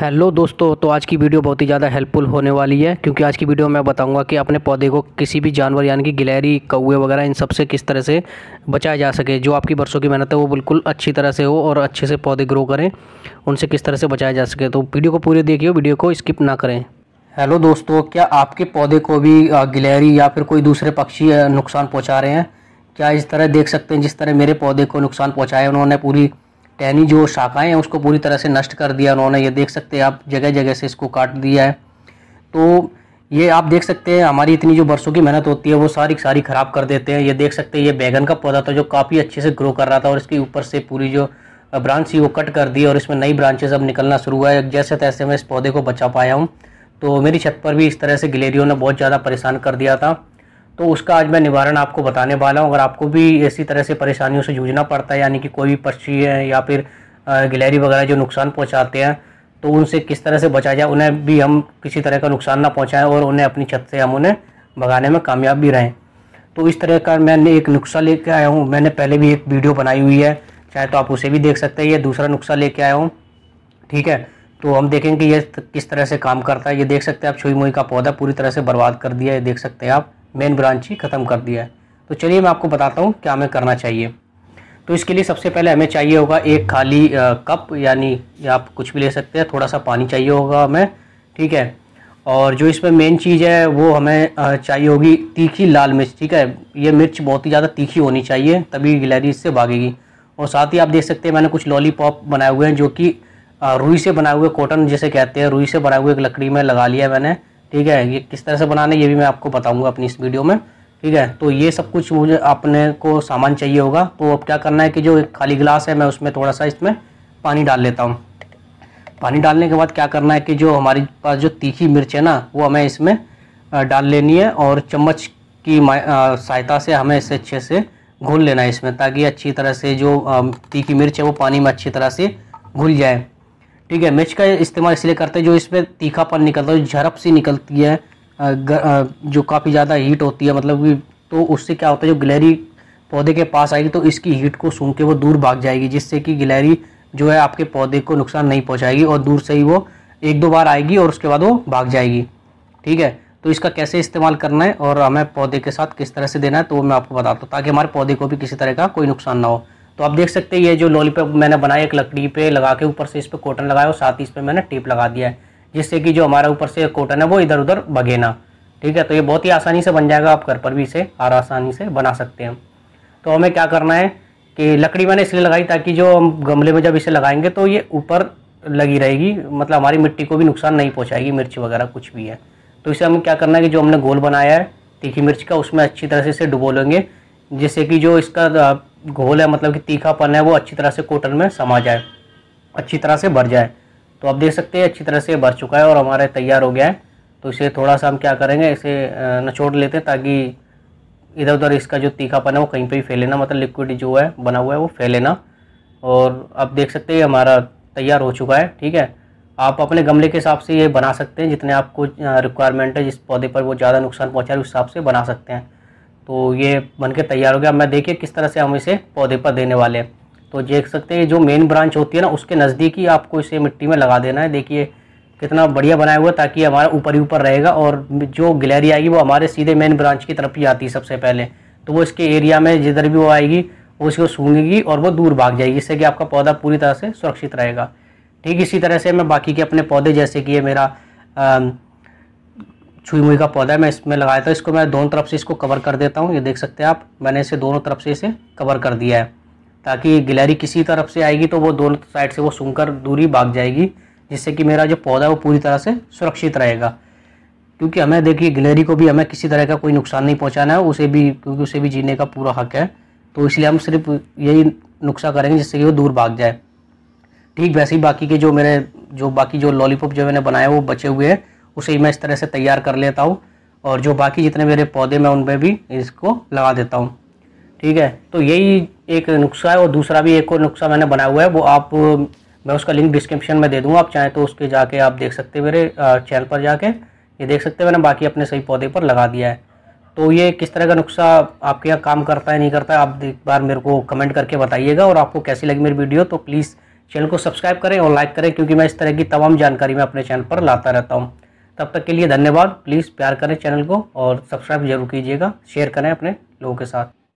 hello दोस्तों तो आज की वीडियो बहुत ही ज़्यादा हेल्पफुल होने वाली है क्योंकि आज की वीडियो में मैं बताऊंगा कि अपने पौधे को किसी भी जानवर यानी कि गिलहरी कौए वगैरह इन सब से किस तरह से बचाया जा सके जो आपकी बरसों की मेहनत है वो बिल्कुल अच्छी तरह से हो और अच्छे से पौधे ग्रो करें उनसे किस तरह से बचाया जा सके तो वीडियो को पूरे देखिए वीडियो को स्किप ना करें हेलो दोस्तों क्या आपके पौधे को भी गिलहरी या फिर कोई दूसरे पक्षी नुकसान पहुँचा रहे हैं क्या इस तरह देख सकते हैं जिस तरह मेरे पौधे को नुकसान पहुँचाया उन्होंने पूरी टहनी जो शाखाएं हैं उसको पूरी तरह से नष्ट कर दिया उन्होंने ये देख सकते हैं आप जगह जगह से इसको काट दिया है तो ये आप देख सकते हैं हमारी इतनी जो बरसों की मेहनत होती है वो सारी सारी ख़राब कर देते हैं ये देख सकते हैं ये बैगन का पौधा था जो काफ़ी अच्छे से ग्रो कर रहा था और इसके ऊपर से पूरी जो ब्रांच थी वो कट कर दी और इसमें नई ब्रांचेस अब निकलना शुरू हुआ है जैसे तैसे मैं इस पौधे को बचा पाया हूँ तो मेरी छत पर भी इस तरह से गिलेरियों ने बहुत ज़्यादा परेशान कर दिया था तो उसका आज मैं निवारण आपको बताने वाला हूँ अगर आपको भी इसी तरह से परेशानियों से जूझना पड़ता है यानी कि कोई भी पक्षी है या फिर गिलहरी वगैरह जो नुकसान पहुँचाते हैं तो उनसे किस तरह से बचा जाए उन्हें भी हम किसी तरह का नुकसान ना पहुँचाएँ और उन्हें अपनी छत से हम उन्हें भगाने में कामयाब भी रहें तो इस तरह का मैंने एक नुस्खा लेके आया हूँ मैंने पहले भी एक वीडियो बनाई हुई है चाहे तो आप उसे भी देख सकते हैं ये दूसरा नुस्खा लेके आया हूँ ठीक है तो हम देखेंगे ये किस तरह से काम करता है ये देख सकते हैं आप छुई मुई का पौधा पूरी तरह से बर्बाद कर दिया है देख सकते हैं आप मेन ब्रांच ही ख़त्म कर दिया है तो चलिए मैं आपको बताता हूँ क्या हमें करना चाहिए तो इसके लिए सबसे पहले हमें चाहिए होगा एक खाली आ, कप यानी या आप कुछ भी ले सकते हैं थोड़ा सा पानी चाहिए होगा हमें ठीक है और जो इसमें मेन चीज़ है वो हमें आ, चाहिए होगी तीखी लाल मिर्च ठीक है ये मिर्च बहुत ही ज़्यादा तीखी होनी चाहिए तभी गिलहरी इससे भागेगी और साथ ही आप देख सकते हैं मैंने कुछ लॉलीपॉप बनाए हुए हैं जो कि रुई से बनाए हुए कॉटन जैसे कहते हैं रुई से बनाए हुए एक लकड़ी में लगा लिया मैंने ठीक है ये किस तरह से बनाना है ये भी मैं आपको बताऊंगा अपनी इस वीडियो में ठीक है तो ये सब कुछ मुझे अपने को सामान चाहिए होगा तो अब क्या करना है कि जो एक खाली गिलास है मैं उसमें थोड़ा सा इसमें पानी डाल लेता हूँ पानी डालने के बाद क्या करना है कि जो हमारे पास जो तीखी मिर्च है ना वो हमें इसमें डाल लेनी है और चम्मच की सहायता से हमें इसे अच्छे से घुल लेना है इसमें ताकि अच्छी तरह से जो तीखी मिर्च है वो पानी में अच्छी तरह से घुल जाए ठीक है मिर्च का इस्तेमाल इसलिए करते हैं जो इसमें तीखापन निकलता है झरप सी निकलती है जो काफ़ी ज़्यादा हीट होती है मतलब कि तो उससे क्या होता है जो गिलहरी पौधे के पास आएगी तो इसकी हीट को सूंघ के वो दूर भाग जाएगी जिससे कि गिलहरी जो है आपके पौधे को नुकसान नहीं पहुंचाएगी और दूर से ही वो एक दो बार आएगी और उसके बाद वो भाग जाएगी ठीक है तो इसका कैसे इस्तेमाल करना है और हमें पौधे के साथ किस तरह से देना है तो वो मैं आपको बताता हूँ ताकि हमारे पौधे को भी किसी तरह का कोई नुकसान ना हो तो आप देख सकते हैं ये जो लॉलीपॉप मैंने बनाया एक लकड़ी पे लगा के ऊपर से इस पर कॉटन लगाया और साथ ही इस पर मैंने टेप लगा दिया है जिससे कि जो हमारा ऊपर से कॉटन है वो इधर उधर भगे ना ठीक है तो ये बहुत ही आसानी से बन जाएगा आप घर पर भी इसे और आसानी से बना सकते हैं तो हमें क्या करना है कि लकड़ी मैंने इसलिए लगाई ताकि जो हम गमले में जब इसे लगाएंगे तो ये ऊपर लगी रहेगी मतलब हमारी मिट्टी को भी नुकसान नहीं पहुँचाएगी मिर्च वगैरह कुछ भी है तो इसे हमें क्या करना है कि जो हमने गोल बनाया है तीखी मिर्च का उसमें अच्छी तरह से इसे डुबो लेंगे जिससे कि जो इसका घोल है मतलब कि तीखापन है वो अच्छी तरह से कॉटन में समा जाए अच्छी तरह से भर जाए तो आप देख सकते हैं अच्छी तरह से भर चुका है और हमारा तैयार हो गया है तो इसे थोड़ा सा हम क्या करेंगे इसे नचोड़ लेते हैं ताकि इधर उधर इसका जो तीखापन है वो कहीं पर भी फैले ना मतलब लिक्विड जो है बना हुआ है वो फैले ना और आप देख सकते हैं हमारा तैयार हो चुका है ठीक है आप अपने गमले के हिसाब से ये बना सकते हैं जितने आपको रिक्वायरमेंट है जिस पौधे पर वो ज़्यादा नुकसान पहुँचा उस हिसाब से बना सकते हैं तो ये बन के तैयार हो गया मैं देखिए किस तरह से हम इसे पौधे पर देने वाले हैं तो देख सकते हैं जो मेन ब्रांच होती है ना उसके नज़दीक ही आपको इसे मिट्टी में लगा देना है देखिए कितना बढ़िया बनाया हुआ ताकि हमारा ऊपर ही ऊपर रहेगा और जो गिलहरी आएगी वो हमारे सीधे मेन ब्रांच की तरफ ही आती है सबसे पहले तो वो इसके एरिया में जिधर भी वो आएगी वो इसको सूंघेगी और वो दूर भाग जाएगी इससे कि आपका पौधा पूरी तरह से सुरक्षित रहेगा ठीक इसी तरह से मैं बाकी के अपने पौधे जैसे कि ये मेरा आ, छुई मुई का पौधा है मैं इसमें लगाया था इसको मैं दोनों तरफ से इसको कवर कर देता हूँ ये देख सकते हैं आप मैंने इसे दोनों तरफ से इसे कवर कर दिया है ताकि गिलहरी किसी तरफ से आएगी तो वो दोनों साइड से वो सुनकर दूरी भाग जाएगी जिससे कि मेरा जो पौधा है वो पूरी तरह से सुरक्षित रहेगा क्योंकि हमें देखिए गिलहरी को भी हमें किसी तरह का कोई नुकसान नहीं पहुँचाना है उसे भी क्योंकि उसे भी जीने का पूरा हक है तो इसलिए हम सिर्फ यही नुस्खा करेंगे जिससे कि वो दूर भाग जाए ठीक वैसे ही बाकी के जो मेरे जो बाकी जो लॉलीपॉप जो मैंने बनाए वो बचे हुए हैं उसे ही मैं इस तरह से तैयार कर लेता हूँ और जो बाकी जितने मेरे पौधे मैं उनमें भी इसको लगा देता हूँ ठीक है तो यही एक नुस्खा है और दूसरा भी एक और नुस्खा मैंने बनाया हुआ है वो आप मैं उसका लिंक डिस्क्रिप्शन में दे दूँगा आप चाहें तो उसके जाके आप देख सकते हैं मेरे चैनल पर जाके ये देख सकते हैं मैंने बाकी अपने सही पौधे पर लगा दिया है तो ये किस तरह का नुस्खा आपके यहाँ काम करता है नहीं करता है आप एक बार मेरे को कमेंट करके बताइएगा और आपको कैसी लगी मेरी वीडियो तो प्लीज़ चैनल को सब्सक्राइब करें और लाइक करें क्योंकि मैं इस तरह की तमाम जानकारी मैं अपने चैनल पर लाता रहता हूँ तब तक के लिए धन्यवाद प्लीज़ प्यार करें चैनल को और सब्सक्राइब जरूर कीजिएगा शेयर करें अपने लोगों के साथ